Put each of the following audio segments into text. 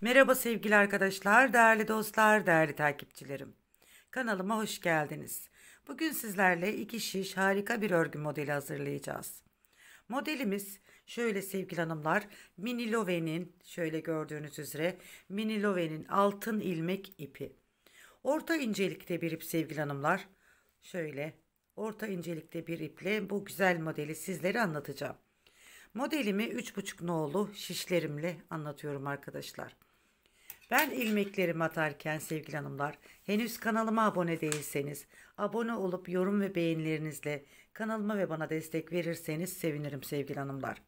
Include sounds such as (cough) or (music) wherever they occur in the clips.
Merhaba sevgili arkadaşlar, değerli dostlar, değerli takipçilerim. Kanalıma hoş geldiniz. Bugün sizlerle iki şiş harika bir örgü modeli hazırlayacağız. Modelimiz şöyle sevgili hanımlar, mini lovenin şöyle gördüğünüz üzere mini lovenin altın ilmek ipi. Orta incelikte bir ip sevgili hanımlar. Şöyle orta incelikte bir iple bu güzel modeli sizlere anlatacağım. Modelimi 3,5 nolu şişlerimle anlatıyorum arkadaşlar. Ben ilmeklerimi atarken sevgili hanımlar henüz kanalıma abone değilseniz abone olup yorum ve beğenilerinizle kanalıma ve bana destek verirseniz sevinirim sevgili hanımlar.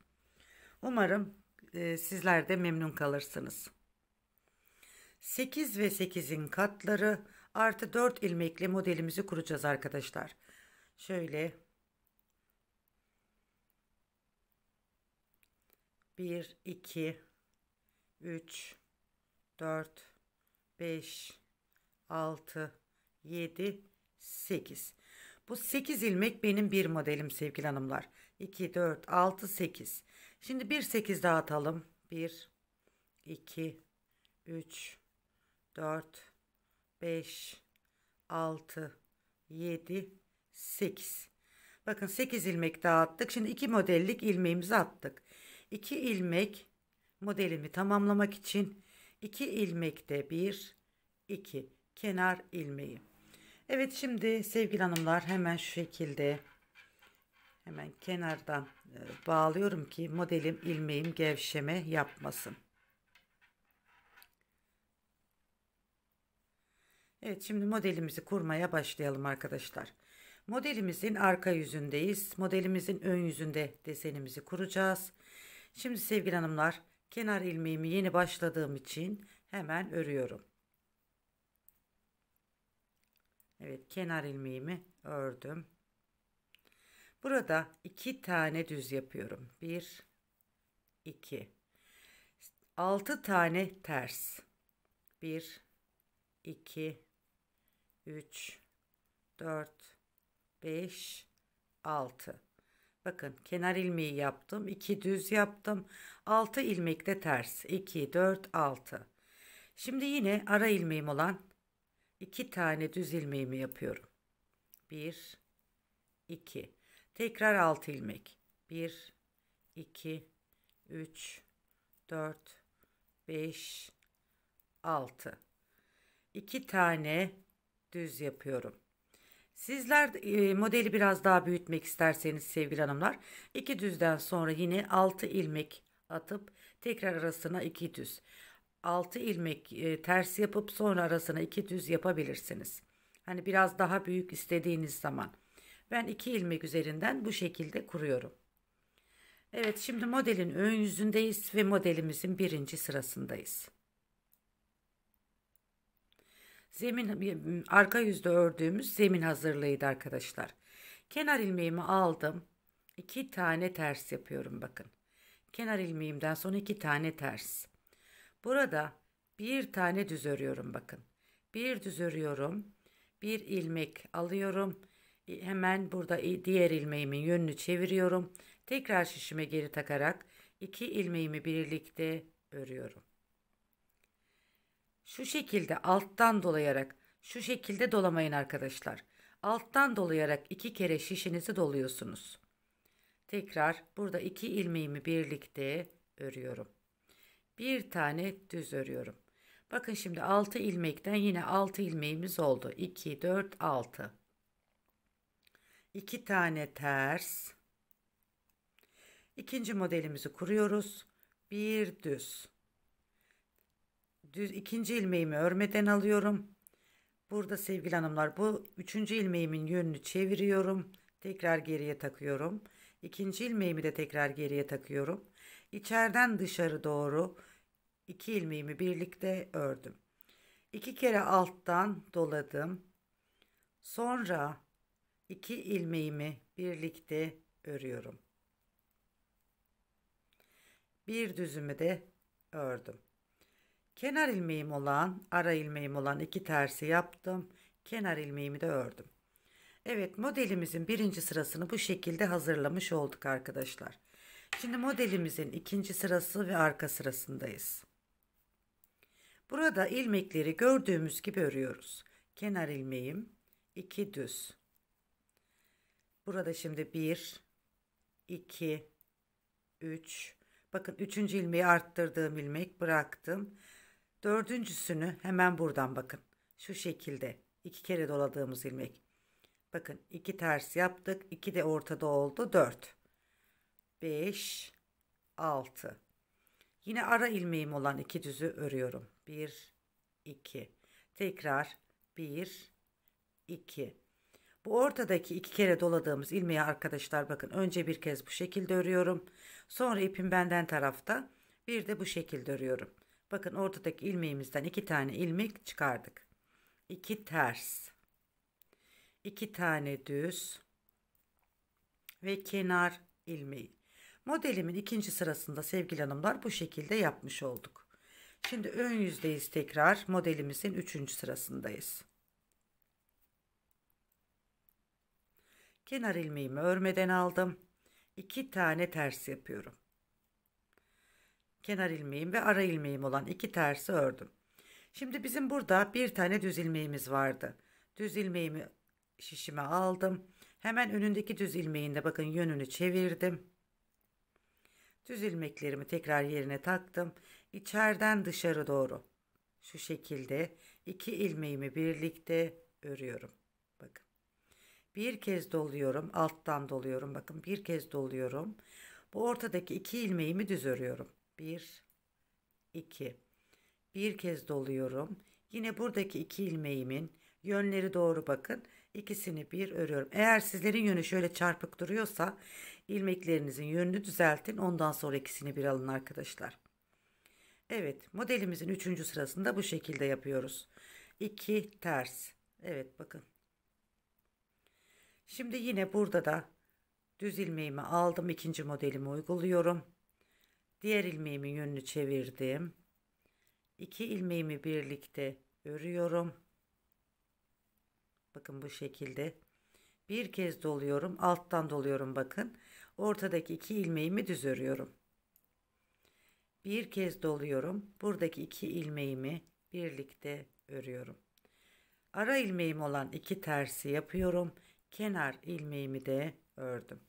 Umarım e, sizler de memnun kalırsınız. 8 ve 8'in katları artı 4 ilmekli modelimizi kuracağız arkadaşlar. Şöyle 1, 2, 3, 4, 5, 6, 7, 8. Bu 8 ilmek benim bir modelim sevgili hanımlar. 2, 4, 6, 8. Şimdi bir 8 daha atalım. 1, 2, 3, 4, 5, 6, 7, 8. Bakın 8 ilmek daha attık. Şimdi 2 modellik ilmeğimizi attık. 2 ilmek modelimi tamamlamak için 2 ilmekte 1 2 kenar ilmeği. Evet şimdi sevgili hanımlar hemen şu şekilde hemen kenardan e, bağlıyorum ki modelim ilmeğim gevşeme yapmasın. Evet şimdi modelimizi kurmaya başlayalım arkadaşlar. Modelimizin arka yüzündeyiz. Modelimizin ön yüzünde desenimizi kuracağız. Şimdi sevgili hanımlar Kenar ilmeğimi yeni başladığım için hemen örüyorum. Evet kenar ilmeğimi ördüm. Burada iki tane düz yapıyorum. Bir, iki. Altı tane ters. Bir, iki, üç, dört, beş, altı. Bakın kenar ilmeği yaptım. 2 düz yaptım. 6 de ters. 2, 4, 6. Şimdi yine ara ilmeğim olan 2 tane düz ilmeğimi yapıyorum. 1, 2. Tekrar 6 ilmek. 1, 2, 3, 4, 5, 6. 2 tane düz yapıyorum. Sizler e, modeli biraz daha büyütmek isterseniz sevgili hanımlar iki düzden sonra yine 6 ilmek atıp tekrar arasına iki düz 6 ilmek e, ters yapıp sonra arasına iki düz yapabilirsiniz. Hani biraz daha büyük istediğiniz zaman. Ben iki ilmek üzerinden bu şekilde kuruyorum. Evet şimdi modelin ön yüzündeyiz ve modelimizin birinci sırasındayız zemin arka yüzde ördüğümüz zemin hazırlığıydı arkadaşlar. Kenar ilmeğimi aldım. iki tane ters yapıyorum bakın. Kenar ilmeğimden sonra iki tane ters. Burada bir tane düz örüyorum bakın. Bir düz örüyorum. Bir ilmek alıyorum. E, hemen burada diğer ilmeğimin yönünü çeviriyorum. Tekrar şişime geri takarak iki ilmeğimi birlikte örüyorum. Şu şekilde alttan dolayarak şu şekilde dolamayın arkadaşlar. Alttan dolayarak iki kere şişinizi doluyorsunuz. Tekrar burada iki ilmeğimi birlikte örüyorum. Bir tane düz örüyorum. Bakın şimdi 6 ilmekten yine 6 ilmeğimiz oldu. 2, 4, 6. 2 tane ters. İkinci modelimizi kuruyoruz. Bir düz düz ikinci ilmeğimi örmeden alıyorum. Burada sevgili hanımlar bu üçüncü ilmeğimin yönünü çeviriyorum. Tekrar geriye takıyorum. İkinci ilmeğimi de tekrar geriye takıyorum. İçeriden dışarı doğru iki ilmeğimi birlikte ördüm. İki kere alttan doladım. Sonra iki ilmeğimi birlikte örüyorum. Bir düzümü de ördüm. Kenar ilmeğim olan, ara ilmeğim olan iki tersi yaptım. Kenar ilmeğimi de ördüm. Evet modelimizin birinci sırasını bu şekilde hazırlamış olduk arkadaşlar. Şimdi modelimizin ikinci sırası ve arka sırasındayız. Burada ilmekleri gördüğümüz gibi örüyoruz. Kenar ilmeğim 2 düz. Burada şimdi 1 2 3 Bakın 3. ilmeği arttırdığım ilmek bıraktım. Dördüncüsünü hemen buradan bakın. Şu şekilde iki kere doladığımız ilmek. Bakın iki ters yaptık. iki de ortada oldu. Dört. Beş. Altı. Yine ara ilmeğim olan iki düzü örüyorum. Bir. iki. Tekrar bir. iki. Bu ortadaki iki kere doladığımız ilmeği arkadaşlar bakın önce bir kez bu şekilde örüyorum. Sonra ipim benden tarafta bir de bu şekilde örüyorum. Bakın ortadaki ilmeğimizden iki tane ilmek çıkardık. İki ters. iki tane düz. Ve kenar ilmeği. Modelimin ikinci sırasında sevgili hanımlar bu şekilde yapmış olduk. Şimdi ön yüzdeyiz tekrar modelimizin üçüncü sırasındayız. Kenar ilmeğimi örmeden aldım. İki tane ters yapıyorum kenar ilmeğim ve ara ilmeğim olan iki tersi ördüm. Şimdi bizim burada bir tane düz ilmeğimiz vardı. Düz ilmeğimi şişime aldım. Hemen önündeki düz ilmeğinde bakın yönünü çevirdim. Düz ilmeklerimi tekrar yerine taktım. İçeriden dışarı doğru şu şekilde iki ilmeğimi birlikte örüyorum. Bakın. Bir kez doluyorum, alttan doluyorum. Bakın bir kez doluyorum. Bu ortadaki iki ilmeğimi düz örüyorum. 1 2 bir kez doluyorum. Yine buradaki iki ilmeğimin yönleri doğru bakın. İkisini bir örüyorum. Eğer sizlerin yönü şöyle çarpık duruyorsa ilmeklerinizin yönünü düzeltin. Ondan sonra ikisini bir alın arkadaşlar. Evet modelimizin üçüncü sırasında bu şekilde yapıyoruz. 2 ters. Evet bakın. Şimdi yine burada da düz ilmeğimi aldım. ikinci modelimi uyguluyorum. Diğer ilmeğimin yönünü çevirdim. 2 ilmeğimi birlikte örüyorum. Bakın bu şekilde. Bir kez doluyorum. Alttan doluyorum bakın. Ortadaki iki ilmeğimi düz örüyorum. Bir kez doluyorum. Buradaki iki ilmeğimi birlikte örüyorum. Ara ilmeğim olan iki tersi yapıyorum. Kenar ilmeğimi de ördüm.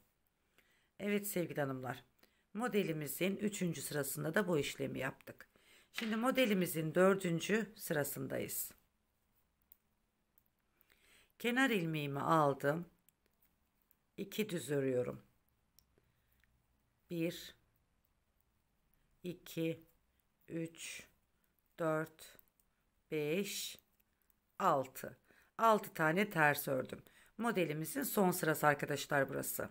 Evet sevgili hanımlar. Modelimizin 3. sırasında da bu işlemi yaptık. Şimdi modelimizin 4. sırasındayız. Kenar ilmeğimi aldım. 2 düz örüyorum. 1 2 3 4 5 6 6 tane ters ördüm. Modelimizin son sırası arkadaşlar burası.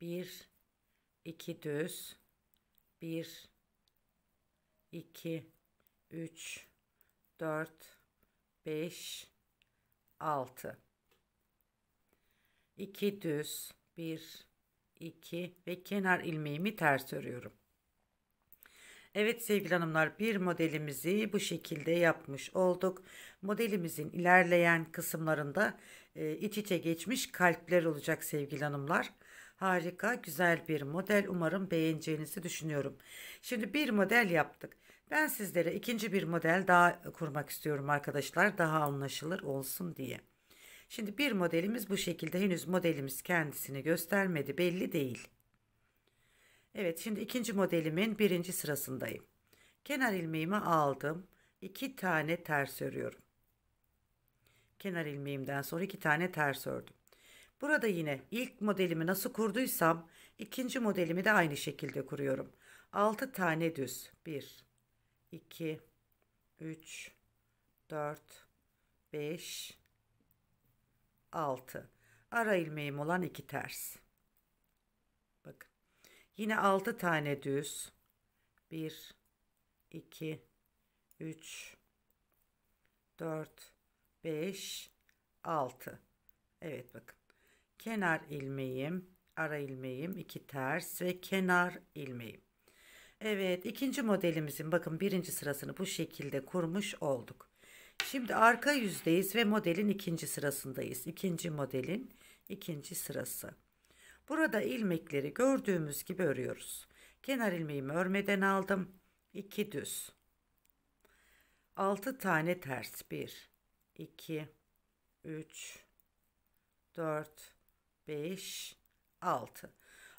1 2 düz 1 2 3 4 5 6 2 düz 1 2 ve kenar ilmeğimi ters örüyorum. Evet sevgili hanımlar bir modelimizi bu şekilde yapmış olduk. Modelimizin ilerleyen kısımlarında e, iç içe geçmiş kalpler olacak sevgili hanımlar. Harika, güzel bir model. Umarım beğeneceğinizi düşünüyorum. Şimdi bir model yaptık. Ben sizlere ikinci bir model daha kurmak istiyorum arkadaşlar. Daha anlaşılır olsun diye. Şimdi bir modelimiz bu şekilde. Henüz modelimiz kendisini göstermedi. Belli değil. Evet şimdi ikinci modelimin birinci sırasındayım. Kenar ilmeğimi aldım. İki tane ters örüyorum. Kenar ilmeğimden sonra iki tane ters ördüm. Burada yine ilk modelimi nasıl kurduysam ikinci modelimi de aynı şekilde kuruyorum. 6 tane düz. 1, 2, 3, 4, 5, 6. Ara ilmeğim olan 2 ters. Bakın. Yine 6 tane düz. 1, 2, 3, 4, 5, 6. Evet bakın kenar ilmeğim, ara ilmeğim, iki ters ve kenar ilmeğim. Evet ikinci modelimizin bakın birinci sırasını bu şekilde kurmuş olduk. Şimdi arka yüzdeyiz ve modelin ikinci sırasındayız. İkinci modelin ikinci sırası. Burada ilmekleri gördüğümüz gibi örüyoruz. Kenar ilmeğimi örmeden aldım. 2 düz. 6 tane ters. 1, 2, 3, 4, 5, 6.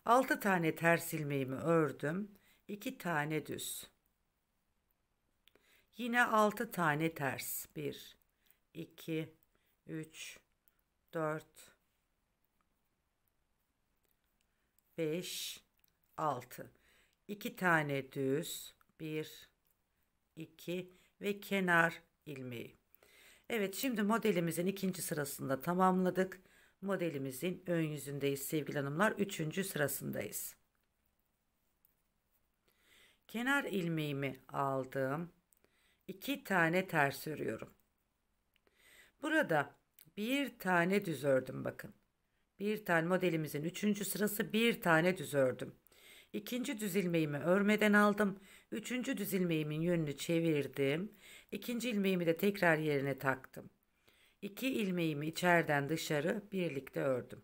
6 tane ters ilmeğimi ördüm. 2 tane düz. Yine 6 tane ters. 1, 2, 3, 4, 5, 6. 2 tane düz. 1, 2 ve kenar ilmeği. Evet şimdi modelimizin ikinci sırasında tamamladık modelimizin ön yüzündeyiz sevgili hanımlar. Üçüncü sırasındayız. Kenar ilmeğimi aldım. İki tane ters örüyorum. Burada bir tane düz ördüm bakın. Bir tane modelimizin üçüncü sırası bir tane düz ördüm. İkinci düz ilmeğimi örmeden aldım. Üçüncü düz ilmeğimin yönünü çevirdim. İkinci ilmeğimi de tekrar yerine taktım. İki ilmeğimi içeriden dışarı birlikte ördüm.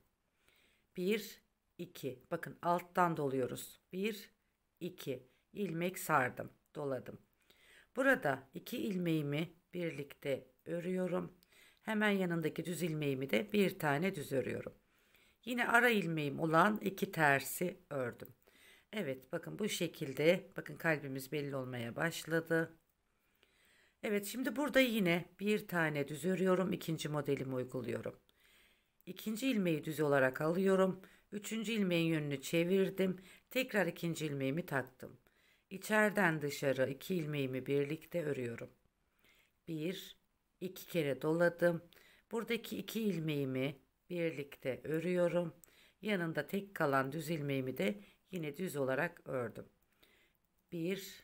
1 2 bakın alttan doluyoruz. 1 2 ilmek sardım, doladım. Burada iki ilmeğimi birlikte örüyorum. Hemen yanındaki düz ilmeğimi de bir tane düz örüyorum. Yine ara ilmeğim olan iki tersi ördüm. Evet bakın bu şekilde bakın kalbimiz belli olmaya başladı. Evet şimdi burada yine bir tane düz örüyorum. ikinci modelimi uyguluyorum. İkinci ilmeği düz olarak alıyorum. Üçüncü ilmeğin yönünü çevirdim. Tekrar ikinci ilmeğimi taktım. İçeriden dışarı iki ilmeğimi birlikte örüyorum. Bir, iki kere doladım. Buradaki iki ilmeğimi birlikte örüyorum. Yanında tek kalan düz ilmeğimi de yine düz olarak ördüm. Bir,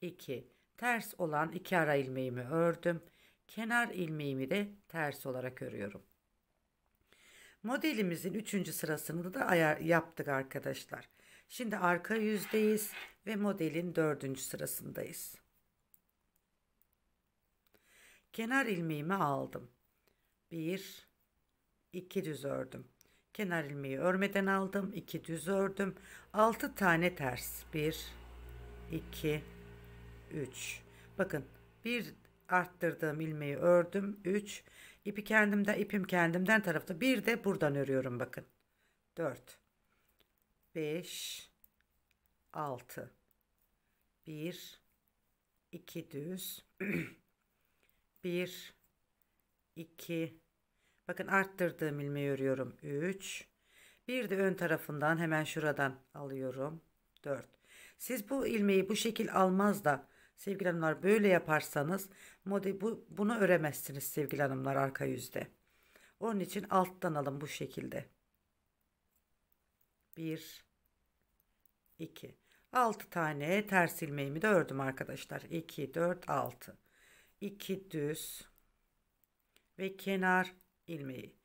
iki. Ters olan iki ara ilmeğimi ördüm. Kenar ilmeğimi de ters olarak örüyorum. Modelimizin üçüncü sırasını da ayar yaptık arkadaşlar. Şimdi arka yüzdeyiz ve modelin dördüncü sırasındayız. Kenar ilmeğimi aldım. Bir, iki düz ördüm. Kenar ilmeği örmeden aldım. iki düz ördüm. Altı tane ters. Bir, iki. 3. Bakın bir arttırdığım ilmeği ördüm 3. İpi kendimden ipim kendimden tarafta bir de buradan örüyorum bakın. 4 5 6 1 2 düz 1 (clears throat) 2 bakın arttırdığım ilmeği örüyorum 3 bir de ön tarafından hemen şuradan alıyorum 4 siz bu ilmeği bu şekil almaz da Sevgili hanımlar böyle yaparsanız modeli bu, bunu öremezsiniz sevgili hanımlar arka yüzde. Onun için alttan alın bu şekilde. 1 2 6 tane ters ilmeğimi de ördüm arkadaşlar. 2 4 6 2 düz ve kenar ilmeği.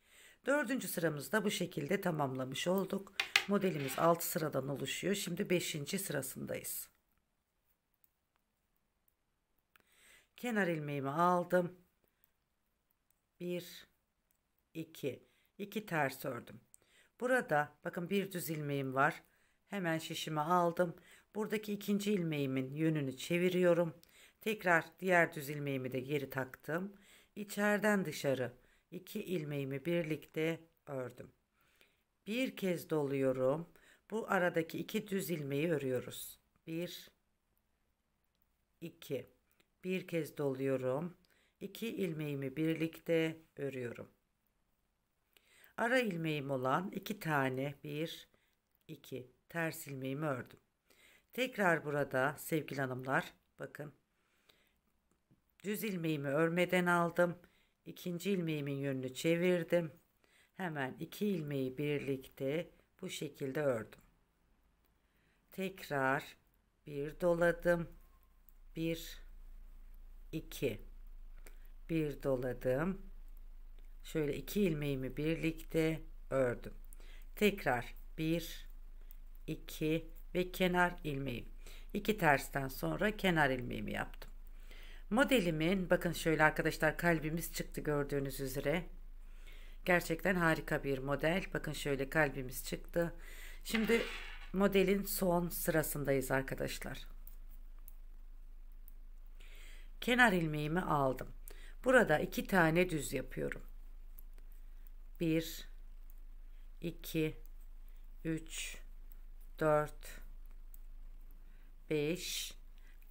Dördüncü sıramızda bu şekilde tamamlamış olduk. Modelimiz 6 sıradan oluşuyor. Şimdi 5. sırasındayız. kenar ilmeğimi aldım. 1 2 2 ters ördüm. Burada bakın bir düz ilmeğim var. Hemen şişimi aldım. Buradaki ikinci ilmeğimin yönünü çeviriyorum. Tekrar diğer düz ilmeğimi de geri taktım. İçeriden dışarı iki ilmeğimi birlikte ördüm. Bir kez doluyorum. Bu aradaki iki düz ilmeği örüyoruz. 1 2 bir kez doluyorum. 2 ilmeğimi birlikte örüyorum. Ara ilmeğim olan 2 tane 1 2 ters ilmeğimi ördüm. Tekrar burada sevgili hanımlar bakın. Düz ilmeğimi örmeden aldım. İkinci ilmeğimin yönünü çevirdim. Hemen iki ilmeği birlikte bu şekilde ördüm. Tekrar bir doladım. Bir 2 bir doladım şöyle iki ilmeğimi birlikte ördüm tekrar 1 2 ve kenar ilmeği iki tersten sonra kenar ilmeğimi yaptım modelimin bakın şöyle arkadaşlar kalbimiz çıktı gördüğünüz üzere gerçekten harika bir model bakın şöyle kalbimiz çıktı şimdi modelin son sırasındayız arkadaşlar Kenar ilmeğimi aldım. Burada iki tane düz yapıyorum. 1 2 3 4 5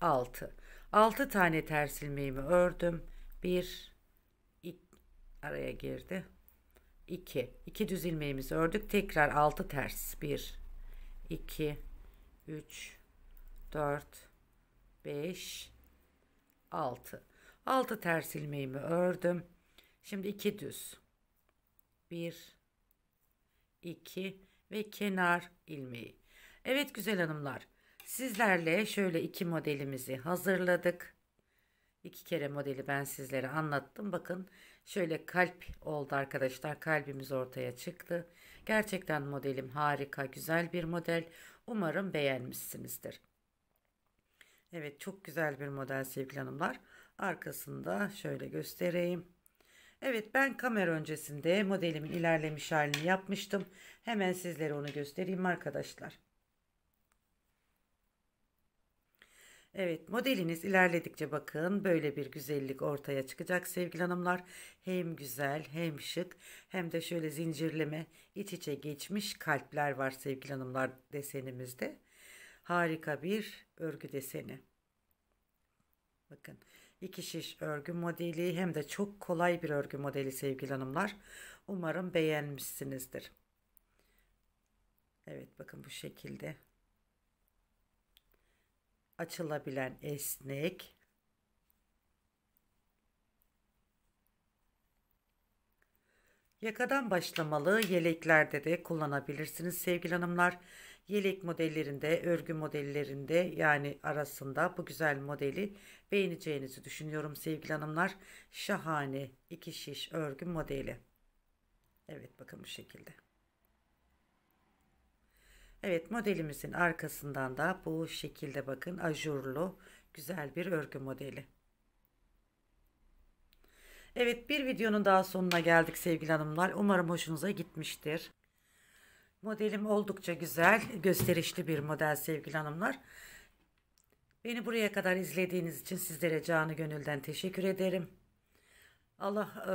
6 6 tane ters ilmeğimi ördüm. 1 araya girdi. 2 2 düz ilmeğimizi ördük. Tekrar 6 ters. 1 2 3 4 5 6. 6 ters ilmeğimi ördüm. Şimdi 2 düz. 1 2 ve kenar ilmeği. Evet güzel hanımlar. Sizlerle şöyle iki modelimizi hazırladık. İki kere modeli ben sizlere anlattım. Bakın şöyle kalp oldu arkadaşlar. Kalbimiz ortaya çıktı. Gerçekten modelim harika, güzel bir model. Umarım beğenmişsinizdir. Evet çok güzel bir model sevgili hanımlar. Arkasında şöyle göstereyim. Evet ben kamera öncesinde modelimin ilerlemiş halini yapmıştım. Hemen sizlere onu göstereyim arkadaşlar. Evet modeliniz ilerledikçe bakın böyle bir güzellik ortaya çıkacak sevgili hanımlar. Hem güzel hem şık hem de şöyle zincirleme iç içe geçmiş kalpler var sevgili hanımlar desenimizde harika bir örgü deseni. Bakın iki şiş örgü modeli hem de çok kolay bir örgü modeli sevgili hanımlar. Umarım beğenmişsinizdir. Evet bakın bu şekilde açılabilen esnek Yakadan başlamalı yeleklerde de kullanabilirsiniz sevgili hanımlar. Yelek modellerinde, örgü modellerinde yani arasında bu güzel modeli beğeneceğinizi düşünüyorum sevgili hanımlar. Şahane iki şiş örgü modeli. Evet bakın bu şekilde. Evet modelimizin arkasından da bu şekilde bakın ajurlu güzel bir örgü modeli. Evet bir videonun daha sonuna geldik sevgili hanımlar. Umarım hoşunuza gitmiştir. Modelim oldukça güzel, gösterişli bir model sevgili hanımlar. Beni buraya kadar izlediğiniz için sizlere canı gönülden teşekkür ederim. Allah e,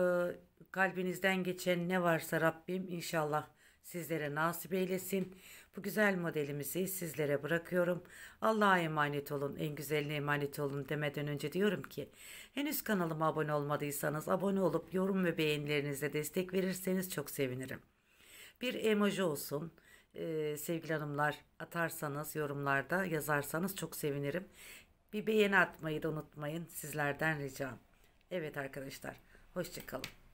kalbinizden geçen ne varsa Rabbim inşallah sizlere nasip eylesin. Bu güzel modelimizi sizlere bırakıyorum. Allah'a emanet olun, en güzeline emanet olun demeden önce diyorum ki henüz kanalıma abone olmadıysanız abone olup yorum ve beğenilerinize destek verirseniz çok sevinirim bir emoji olsun. Ee, sevgili hanımlar atarsanız yorumlarda yazarsanız çok sevinirim. Bir beğeni atmayı da unutmayın. Sizlerden ricam. Evet arkadaşlar. Hoşçakalın.